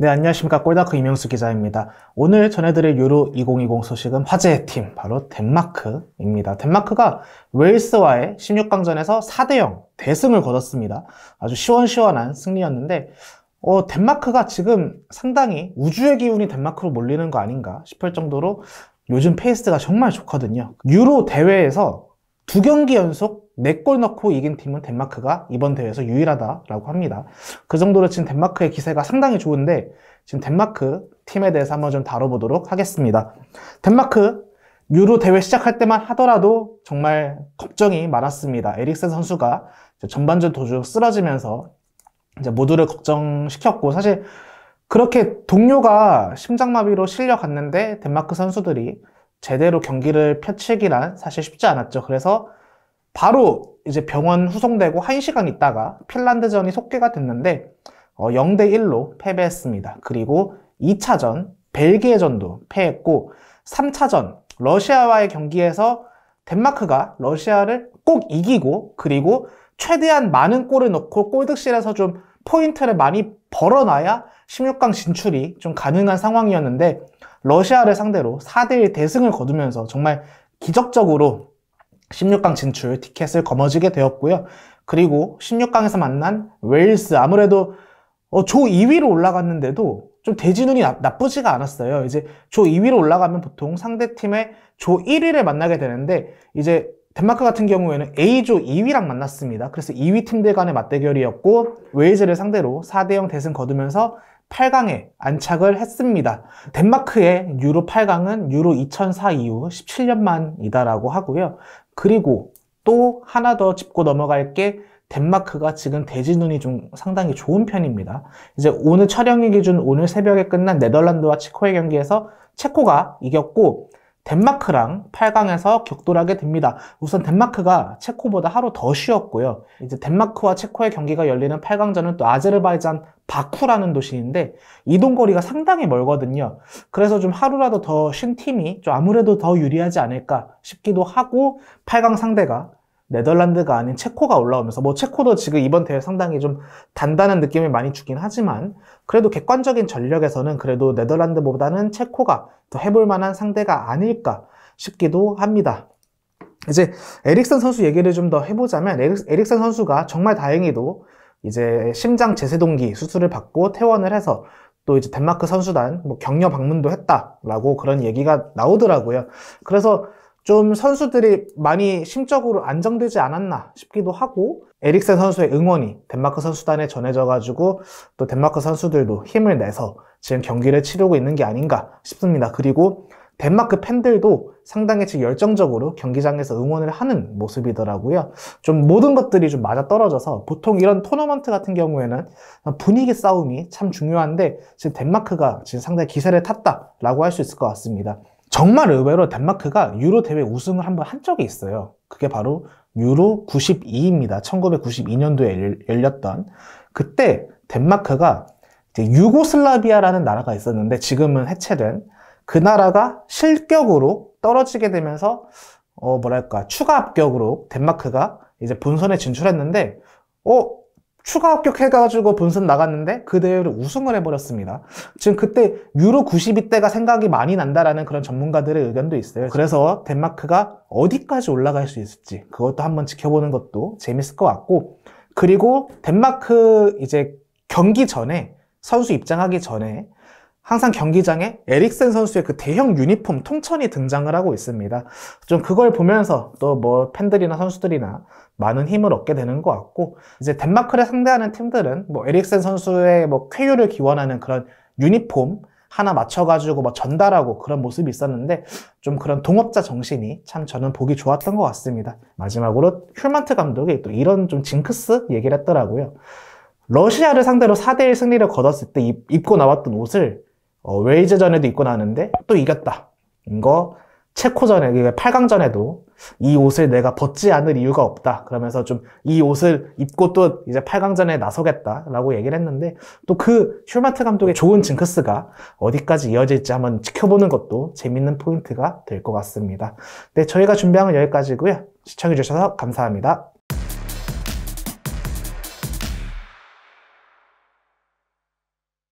네, 안녕하십니까. 꼴다크 이명수 기자입니다. 오늘 전해드릴 유로 2020 소식은 화제의 팀, 바로 덴마크입니다. 덴마크가 웨일스와의 16강전에서 4대0 대승을 거뒀습니다. 아주 시원시원한 승리였는데, 어, 덴마크가 지금 상당히 우주의 기운이 덴마크로 몰리는 거 아닌가 싶을 정도로 요즘 페이스가 정말 좋거든요. 유로 대회에서 두 경기 연속 4골 넣고 이긴 팀은 덴마크가 이번 대회에서 유일하다라고 합니다. 그 정도로 지금 덴마크의 기세가 상당히 좋은데 지금 덴마크 팀에 대해서 한번 좀 다뤄보도록 하겠습니다. 덴마크 유로 대회 시작할 때만 하더라도 정말 걱정이 많았습니다. 에릭센 선수가 전반전 도중 쓰러지면서 이제 모두를 걱정시켰고 사실 그렇게 동료가 심장마비로 실려갔는데 덴마크 선수들이 제대로 경기를 펼치기란 사실 쉽지 않았죠. 그래서 바로 이제 병원 후송되고 1시간 있다가 핀란드전이 속개가 됐는데 어, 0대1로 패배했습니다. 그리고 2차전 벨기에전도 패했고 3차전 러시아와의 경기에서 덴마크가 러시아를 꼭 이기고 그리고 최대한 많은 골을 넣고 골득실에서 좀 포인트를 많이 벌어놔야 16강 진출이 좀 가능한 상황이었는데 러시아를 상대로 4대1 대승을 거두면서 정말 기적적으로 16강 진출 티켓을 거머쥐게 되었고요. 그리고 16강에서 만난 웨일스 아무래도 어, 조 2위로 올라갔는데도 좀 대진운이 나, 쁘지가 않았어요. 이제 조 2위로 올라가면 보통 상대팀의 조 1위를 만나게 되는데 이제 덴마크 같은 경우에는 A조 2위랑 만났습니다. 그래서 2위 팀들 간의 맞대결이었고 웨일즈를 상대로 4대0 대승 거두면서 8강에 안착을 했습니다. 덴마크의 유로 8강은 유로 2004 이후 17년 만이다라고 하고요. 그리고 또 하나 더 짚고 넘어갈 게 덴마크가 지금 대지눈이 좀 상당히 좋은 편입니다. 이제 오늘 촬영일 기준 오늘 새벽에 끝난 네덜란드와 체코의 경기에서 체코가 이겼고 덴마크랑 8강에서 격돌하게 됩니다. 우선 덴마크가 체코보다 하루 더 쉬었고요. 이제 덴마크와 체코의 경기가 열리는 8강전은 또 아제르바이잔 바쿠라는 도시인데 이동 거리가 상당히 멀거든요. 그래서 좀 하루라도 더 쉰 팀이 좀 아무래도 더 유리하지 않을까 싶기도 하고 8강 상대가 네덜란드가 아닌 체코가 올라오면서 뭐 체코도 지금 이번 대회 상당히 좀 단단한 느낌을 많이 주긴 하지만 그래도 객관적인 전력에서는 그래도 네덜란드보다는 체코가 더 해볼 만한 상대가 아닐까 싶기도 합니다. 이제 에릭슨 선수 얘기를 좀 더 해보자면 에릭슨 선수가 정말 다행히도 이제 심장 재세동기 수술을 받고 퇴원을 해서 또 이제 덴마크 선수단 뭐 격려 방문도 했다라고 그런 얘기가 나오더라고요. 그래서 좀 선수들이 많이 심적으로 안정되지 않았나 싶기도 하고 에릭센 선수의 응원이 덴마크 선수단에 전해져가지고 또 덴마크 선수들도 힘을 내서 지금 경기를 치르고 있는 게 아닌가 싶습니다. 그리고 덴마크 팬들도 상당히 지금 열정적으로 경기장에서 응원을 하는 모습이더라고요. 좀 모든 것들이 좀 맞아떨어져서 보통 이런 토너먼트 같은 경우에는 분위기 싸움이 참 중요한데 지금 덴마크가 지금 상당히 기세를 탔다라고 할 수 있을 것 같습니다. 정말 의외로 덴마크가 유로 대회 우승을 한번 한 적이 있어요. 그게 바로 유로 92입니다. 1992년도에 열렸던 그때 덴마크가 유고슬라비아라는 나라가 있었는데 지금은 해체된 그 나라가 실격으로 떨어지게 되면서 어 뭐랄까 추가 합격으로 덴마크가 이제 본선에 진출했는데 어 추가 합격해가지고 본선 나갔는데 그 대회를 우승을 해버렸습니다. 지금 그때 유로 92때가 생각이 많이 난다라는 그런 전문가들의 의견도 있어요. 그래서 덴마크가 어디까지 올라갈 수 있을지 그것도 한번 지켜보는 것도 재밌을 것 같고 그리고 덴마크 이제 경기 전에 선수 입장하기 전에 항상 경기장에 에릭센 선수의 그 대형 유니폼 통천이 등장을 하고 있습니다. 좀 그걸 보면서 또 뭐 팬들이나 선수들이나 많은 힘을 얻게 되는 것 같고 이제 덴마크를 상대하는 팀들은 뭐 에릭센 선수의 뭐 쾌유를 기원하는 그런 유니폼 하나 맞춰가지고 막 뭐 전달하고 그런 모습이 있었는데 좀 그런 동업자 정신이 참 저는 보기 좋았던 것 같습니다. 마지막으로 휴먼트 감독이 또 이런 좀 징크스 얘기를 했더라고요. 러시아를 상대로 4대1 승리를 거뒀을 때 입, 입고 나왔던 옷을 어, 웨이즈전에도 입고 나는데 왔또 이겼다. 이거 체코전에, 8강전에도 그러니까 이 옷을 내가 벗지 않을 이유가 없다. 그러면서 좀 이 옷을 입고 또 이제 8강전에 나서겠다라고 얘기를 했는데 또 그 슐마트 감독의 좋은 징크스가 어디까지 이어질지 한번 지켜보는 것도 재밌는 포인트가 될 것 같습니다. 네, 저희가 준비한 건 여기까지고요. 시청해주셔서 감사합니다.